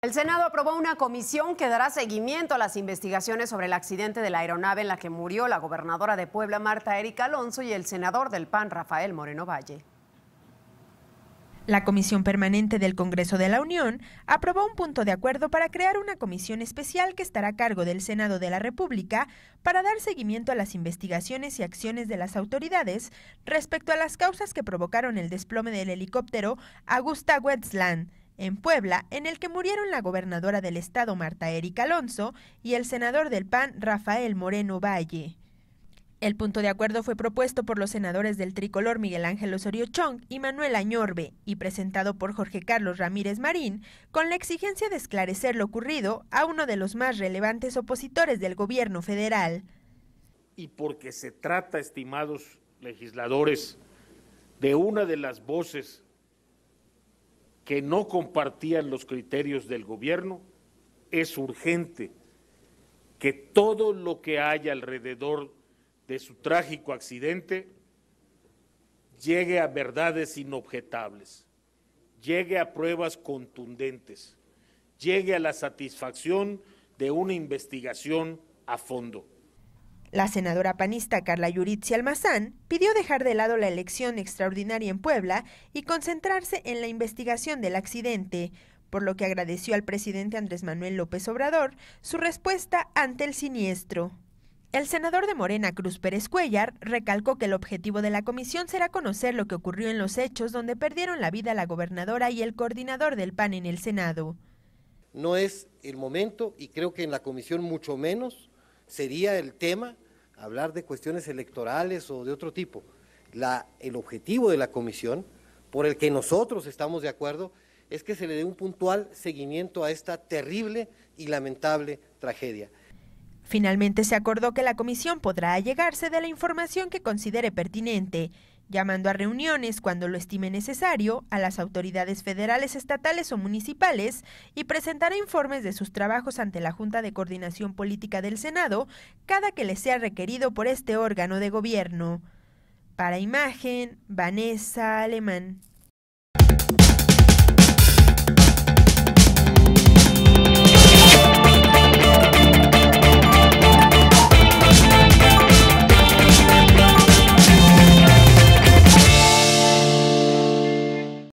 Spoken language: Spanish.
El Senado aprobó una comisión que dará seguimiento a las investigaciones sobre el accidente de la aeronave en la que murió la gobernadora de Puebla, Marta Erika Alonso, y el senador del PAN, Rafael Moreno Valle. La Comisión Permanente del Congreso de la Unión aprobó un punto de acuerdo para crear una comisión especial que estará a cargo del Senado de la República para dar seguimiento a las investigaciones y acciones de las autoridades respecto a las causas que provocaron el desplome del helicóptero Augusta Wetzland en Puebla, en el que murieron la gobernadora del estado Marta Erika Alonso y el senador del PAN Rafael Moreno Valle. El punto de acuerdo fue propuesto por los senadores del tricolor Miguel Ángel Osorio Chong y Manuel Añorbe y presentado por Jorge Carlos Ramírez Marín con la exigencia de esclarecer lo ocurrido a uno de los más relevantes opositores del gobierno federal. Y porque se trata, estimados legisladores, de una de las voces que no compartían los criterios del gobierno, es urgente que todo lo que haya alrededor de su trágico accidente llegue a verdades inobjetables, llegue a pruebas contundentes, llegue a la satisfacción de una investigación a fondo. La senadora panista Carla Yuritzi Almazán pidió dejar de lado la elección extraordinaria en Puebla y concentrarse en la investigación del accidente, por lo que agradeció al presidente Andrés Manuel López Obrador su respuesta ante el siniestro. El senador de Morena, Cruz Pérez Cuellar, recalcó que el objetivo de la comisión será conocer lo que ocurrió en los hechos donde perdieron la vida la gobernadora y el coordinador del PAN en el Senado. No es el momento, y creo que en la comisión mucho menos, sería el tema hablar de cuestiones electorales o de otro tipo. el objetivo de la comisión, por el que nosotros estamos de acuerdo, es que se le dé un puntual seguimiento a esta terrible y lamentable tragedia. Finalmente se acordó que la comisión podrá allegarse de la información que considere pertinente llamando a reuniones cuando lo estime necesario a las autoridades federales, estatales o municipales y presentará informes de sus trabajos ante la Junta de Coordinación Política del Senado cada que le sea requerido por este órgano de gobierno. Para imagen, Vanessa Alemán.